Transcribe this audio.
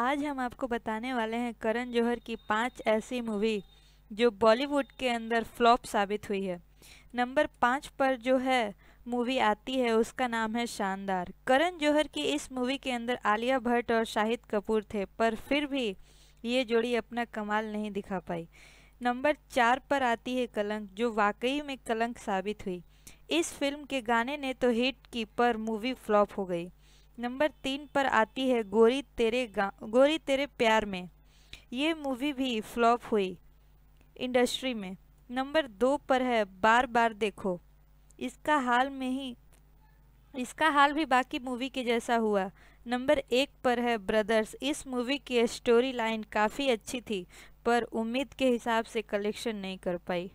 आज हम आपको बताने वाले हैं करण जौहर की पांच ऐसी मूवी जो बॉलीवुड के अंदर फ्लॉप साबित हुई है नंबर पाँच पर जो है मूवी आती है उसका नाम है शानदार करण जौहर की इस मूवी के अंदर आलिया भट्ट और शाहिद कपूर थे पर फिर भी ये जोड़ी अपना कमाल नहीं दिखा पाई नंबर चार पर आती है कलंक जो वाकई में कलंक साबित हुई इस फिल्म के गाने ने तो हिट की पर मूवी फ्लॉप हो गई नंबर तीन पर आती है गोरी तेरे गोरी तेरे प्यार में ये मूवी भी फ्लॉप हुई इंडस्ट्री में नंबर दो पर है बार बार देखो इसका हाल में ही इसका हाल भी बाकी मूवी के जैसा हुआ नंबर एक पर है ब्रदर्स इस मूवी की स्टोरी लाइन काफ़ी अच्छी थी पर उम्मीद के हिसाब से कलेक्शन नहीं कर पाई